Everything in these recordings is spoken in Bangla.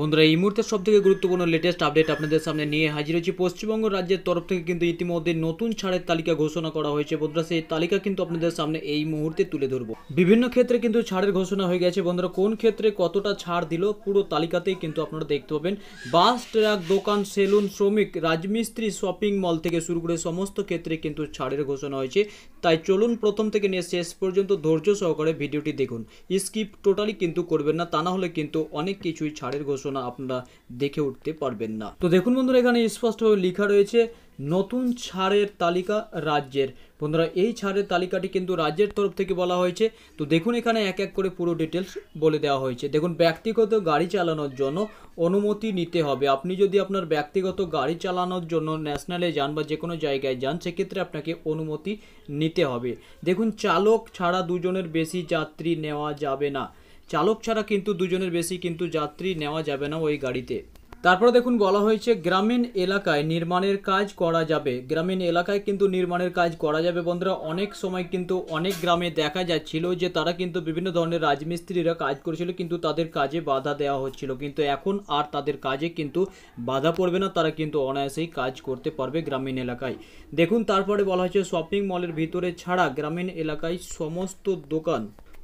বন্ধুরা এই মুহূর্তে সবথেকে গুরুত্বপূর্ণ লেটেস্ট আপডেট আপনাদের সামনে নিয়ে হাজির হয়েছি পশ্চিমবঙ্গ রাজ্যের তরফ থেকে কিন্তু ইতিমধ্যে নতুন ছাড়ের তালিকা ঘোষণা করা হয়েছে বন্ধুরা সেই তালিকা কিন্তু আপনাদের সামনে এই মুহূর্তে তুলে ধরবো বিভিন্ন ক্ষেত্রে কিন্তু ছাড়ের ঘোষণা হয়ে গেছে বন্ধুরা কোন ক্ষেত্রে কতটা ছাড় দিল পুরো তালিকাতেই কিন্তু আপনারা দেখতে পাবেন বাস ট্রাক দোকান সেলুন শ্রমিক রাজমিস্ত্রি শপিং মল থেকে শুরু করে সমস্ত ক্ষেত্রে কিন্তু ছাড়ের ঘোষণা হয়েছে তাই চলুন প্রথম থেকে নিয়ে শেষ পর্যন্ত ধৈর্য সহকারে ভিডিওটি দেখুন স্কিপ টোটালি কিন্তু করবেন না তা না হলে কিন্তু অনেক কিছুই ছাড়ের ঘোষণা আপনারা দেখে উঠতে পারবেন না তো দেখুন বন্ধুরা এখানে স্পষ্টভাবে লেখা রয়েছে নতুন ছাড়ের তালিকা রাজ্যের বন্ধুরা এই ছাড়ের তালিকাটি কিন্তু রাজ্যের তরফ থেকে বলা হয়েছে তো দেখুন এখানে এক এক করে পুরো ডিটেলস বলে দেওয়া হয়েছে দেখুন ব্যক্তিগত গাড়ি চালানোর জন্য অনুমতি নিতে হবে আপনি যদি আপনার ব্যক্তিগত গাড়ি চালানোর জন্য ন্যাশনালে যান বা যে কোনো জায়গায় যান সেক্ষেত্রে আপনাকে অনুমতি নিতে হবে দেখুন চালক ছাড়া দুজনের বেশি যাত্রী নেওয়া যাবে না চালক ছাড়া কিন্তু দুজনের বেশি কিন্তু যাত্রী নেওয়া যাবে না ওই গাড়িতে তারপরে দেখুন বলা হয়েছে গ্রামীণ এলাকায় নির্মাণের কাজ করা যাবে গ্রামীণ এলাকায় কিন্তু নির্মাণের কাজ করা যাবে বন্ধুরা অনেক সময় কিন্তু অনেক গ্রামে দেখা যাচ্ছিল যে তারা কিন্তু বিভিন্ন ধরনের রাজমিস্ত্রিরা কাজ করেছিল কিন্তু তাদের কাজে বাধা দেওয়া হচ্ছিল কিন্তু এখন আর তাদের কাজে কিন্তু বাধা পড়বে না তারা কিন্তু অনায়াসেই কাজ করতে পারবে গ্রামীণ এলাকায় দেখুন তারপরে বলা হয়েছে শপিং মলের ভিতরে ছাড়া গ্রামীণ এলাকায় সমস্ত দোকান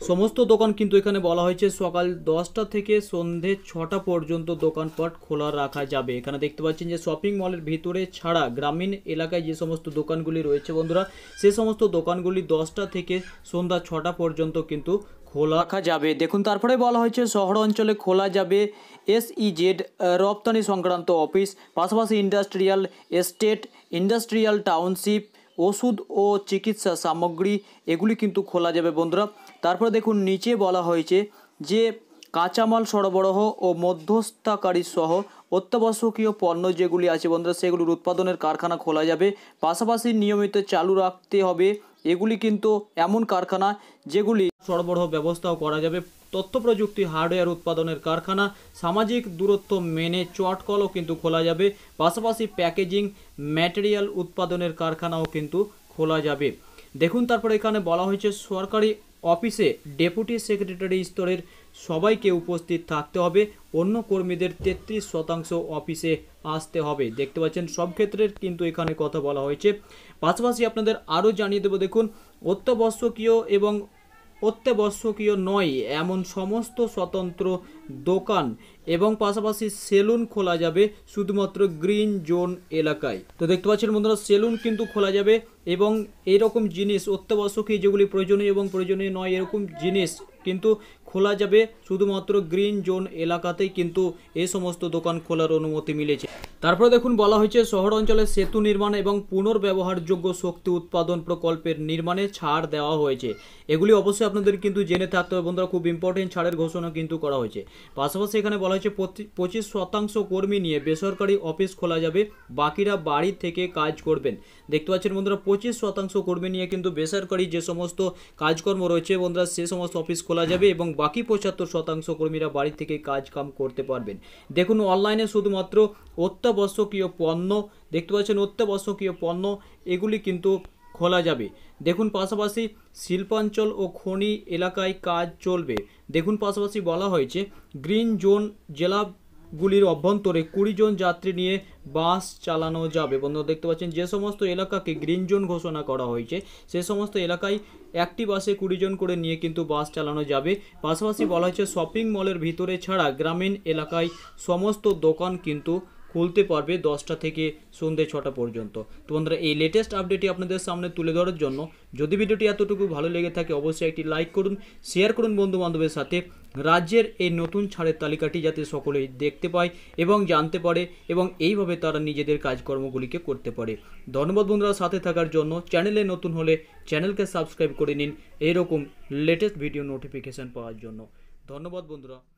সমস্ত দোকান কিন্তু এখানে বলা হয়েছে সকাল দশটা থেকে সন্ধে ছটা পর্যন্ত দোকানপাট খোলা রাখা যাবে এখানে দেখতে পাচ্ছেন যে শপিং মলের ভিতরে ছাড়া গ্রামীণ এলাকায় যে সমস্ত দোকানগুলি রয়েছে বন্ধুরা সে সমস্ত দোকানগুলি দশটা থেকে সন্ধ্যা ছটা পর্যন্ত কিন্তু খোলা রাখা যাবে দেখুন তারপরে বলা হয়েছে শহর অঞ্চলে খোলা যাবে এসইজেড e রপ্তানি সংক্রান্ত অফিস পাশাপাশি ইন্ডাস্ট্রিয়াল এস্টেট ইন্ডাস্ট্রিয়াল টাউনশিপ ওষুধ ও চিকিৎসা সামগ্রী এগুলি কিন্তু খোলা যাবে বন্ধুরা তারপরে দেখুন নিচে বলা হয়েছে যে কাঁচামাল সরবরাহ ও মধ্যস্থাকারী সহ অত্যাবশ্যকীয় পণ্য যেগুলি আছে বন্ধুরা সেগুলির উৎপাদনের কারখানা খোলা যাবে পাশাপাশি নিয়মিত চালু রাখতে হবে এগুলি কিন্তু এমন কারখানা যেগুলি সরবরাহ ব্যবস্থাও করা যাবে তথ্য প্রযুক্তি হার্ডওয়্যার উৎপাদনের কারখানা সামাজিক দূরত্ব মেনে চটকলও কিন্তু খোলা যাবে পাশাপাশি প্যাকেজিং ম্যাটেরিয়াল উৎপাদনের কারখানাও কিন্তু খোলা যাবে দেখুন তারপর এখানে বলা হয়েছে সরকারি অফিসে ডেপুটি সেক্রেটারি স্তরের সবাইকে উপস্থিত থাকতে হবে অন্য কর্মীদের তেত্রিশ শতাংশ অফিসে আসতে হবে দেখতে পাচ্ছেন সব ক্ষেত্রের কিন্তু এখানে কথা বলা হয়েছে পাশাপাশি আপনাদের আরও জানিয়ে দেবো দেখুন অত্যাবশ্যকীয় এবং অত্যাবশ্যকীয় নয় এমন সমস্ত স্বতন্ত্র দোকান এবং পাশাপাশি সেলুন খোলা যাবে শুধুমাত্র গ্রিন জোন এলাকায় তো দেখতে পাচ্ছেন বন্ধুরা সেলুন কিন্তু খোলা যাবে এবং এরকম জিনিস অত্যাবশ্যকীয় যেগুলি প্রয়োজনীয় এবং প্রয়োজনীয় নয় এরকম জিনিস কিন্তু খোলা যাবে শুধুমাত্র গ্রিন জোন এলাকাতেই কিন্তু এ সমস্ত দোকান খোলার অনুমতি মিলেছে তারপরে দেখুন বলা হয়েছে শহর অঞ্চলে সেতু নির্মাণ এবং পুনর্ব্যবহারযোগ্য শক্তি উৎপাদন প্রকল্পের নির্মাণে ছাড় দেওয়া হয়েছে এগুলি অবশ্যই আপনাদের কিন্তু জেনে থাকতে হবে বন্ধুরা খুব ইম্পর্টেন্ট ছাড়ের ঘোষণা কিন্তু করা হয়েছে পাশাপাশি এখানে বলা হয়েছে পঁচিশ শতাংশ কর্মী নিয়ে বেসরকারি অফিস খোলা যাবে বাকিরা বাড়ি থেকে কাজ করবেন দেখতে পাচ্ছেন বন্ধুরা পঁচিশ শতাংশ কর্মী নিয়ে কিন্তু বেসরকারি যে সমস্ত কাজকর্ম রয়েছে বন্ধুরা সে সমস্ত অফিস খোলা যাবে এবং বাকি পঁচাত্তর শতাংশ কর্মীরা বাড়ি থেকে কাজ কাম করতে পারবেন দেখুন অনলাইনে শুধুমাত্র অত্য অত্যাবশ্যকীয় পণ্য দেখতে পাচ্ছেন অত্যাবশ্যকীয় পণ্য এগুলি কিন্তু খোলা যাবে দেখুন পাশাপাশি শিল্পাঞ্চল ও খনি এলাকায় কাজ চলবে দেখুন পাশাপাশি বলা হয়েছে গ্রিন জোন জেলাগুলির অভ্যন্তরে কুড়ি জন যাত্রী নিয়ে বাস চালানো যাবে বন্ধুরা দেখতে পাচ্ছেন যে সমস্ত এলাকাকে গ্রিন জোন ঘোষণা করা হয়েছে সে সমস্ত এলাকায় একটি বাসে কুড়ি জন করে নিয়ে কিন্তু বাস চালানো যাবে পাশাপাশি বলা হয়েছে শপিং মলের ভিতরে ছাড়া গ্রামীণ এলাকায় সমস্ত দোকান কিন্তু খুলতে পারবে দশটা থেকে সন্ধ্যে ছটা পর্যন্ত তো বন্ধুরা এই লেটেস্ট আপডেটটি আপনাদের সামনে তুলে ধরার জন্য যদি ভিডিওটি এতটুকু ভালো লেগে থাকে অবশ্যই একটি লাইক করুন শেয়ার করুন বন্ধু বান্ধবের সাথে রাজ্যের এই নতুন ছাড়ের তালিকাটি যাতে সকলেই দেখতে পায় এবং জানতে পারে এবং এইভাবে তারা নিজেদের কাজকর্মগুলিকে করতে পারে ধন্যবাদ বন্ধুরা সাথে থাকার জন্য চ্যানেলে নতুন হলে চ্যানেলকে সাবস্ক্রাইব করে নিন এরকম লেটেস্ট ভিডিও নোটিফিকেশান পাওয়ার জন্য ধন্যবাদ বন্ধুরা